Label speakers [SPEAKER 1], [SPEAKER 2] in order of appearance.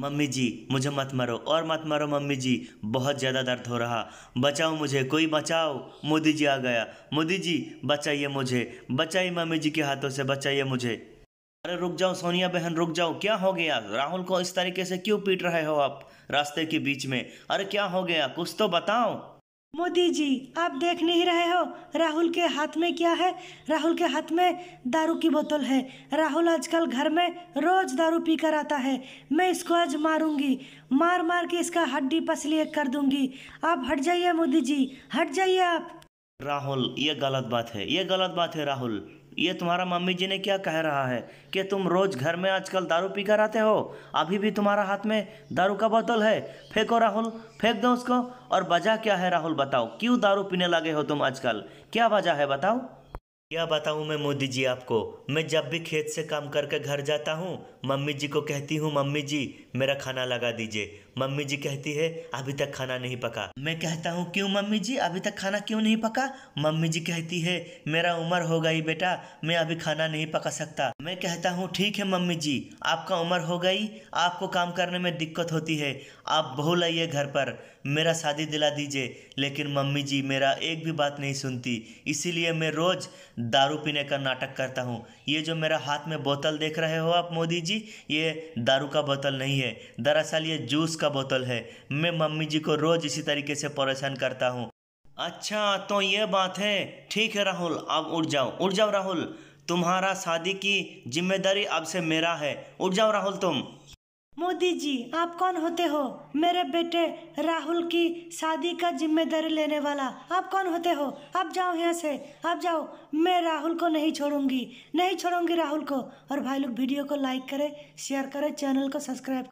[SPEAKER 1] mummy जी मुझे मत मारो और मत मारो मम्मी जी बहुत ज़्यादा दर्द हो रहा बचाओ मुझे कोई बचाओ मोदी जी आ गया मोदी जी बचाइए मुझे बचाइए मम्मी जी के हाथों से बचाइए मुझे अरे रुक जाओ सोनिया बहन रुक जाओ क्या हो गया राहुल को इस तरीके से क्यों पीट रहे हो आप रास्ते के बीच में अरे क्या हो गया कुछ तो बताओ
[SPEAKER 2] मोदी जी आप देख नहीं रहे हो राहुल के हाथ में क्या है राहुल के हाथ में दारू की बोतल है राहुल आजकल घर में रोज दारू पीकर आता है मैं इसको आज मारूंगी मार मार के इसका हड्डी पसली कर दूंगी आप हट जाइए मोदी जी हट जाइए आप
[SPEAKER 1] राहुल ये गलत बात है ये गलत बात है राहुल ये तुम्हारा मम्मी जी ने क्या कह रहा है कि तुम रोज़ घर में आजकल दारू पी कर आते हो अभी भी तुम्हारा हाथ में दारू का बोतल है फेंको राहुल फेंक दो उसको और वजह क्या है राहुल बताओ क्यों दारू पीने लगे हो तुम आजकल क्या वजह है बताओ क्या बताऊं मैं मोदी जी आपको मैं जब भी खेत से काम करके घर जाता हूं मम्मी जी को कहती हूं मम्मी जी मेरा खाना लगा दीजिए मम्मी जी कहती है अभी तक खाना नहीं पका मैं कहता हूं क्यों मम्मी जी अभी तक खाना क्यों नहीं पका मम्मी जी कहती है मेरा उम्र हो गई बेटा मैं अभी खाना नहीं पका सकता मैं कहता हूँ ठीक है मम्मी जी आपका उम्र हो गई आपको काम करने में दिक्कत होती है आप भूल लाइए घर पर मेरा शादी दिला दीजिए लेकिन मम्मी जी मेरा एक भी बात नहीं सुनती इसीलिए मैं रोज़ दारू पीने का नाटक करता हूँ ये जो मेरा हाथ में बोतल देख रहे हो आप मोदी जी ये दारू का बोतल नहीं है दरअसल ये जूस का बोतल है मैं मम्मी जी को रोज़ इसी तरीके से परेशान करता हूँ अच्छा तो ये बात है ठीक है राहुल अब उठ जाओ उठ जाओ राहुल तुम्हारा शादी की जिम्मेदारी अब से मेरा है उठ जाओ राहुल तुम
[SPEAKER 2] मोदी जी आप कौन होते हो मेरे बेटे राहुल की शादी का जिम्मेदारी लेने वाला आप कौन होते हो आप जाओ यहाँ से आप जाओ मैं राहुल को नहीं छोड़ूंगी नहीं छोड़ूंगी राहुल को और भाई लोग वीडियो को लाइक करें शेयर करें चैनल को सब्सक्राइब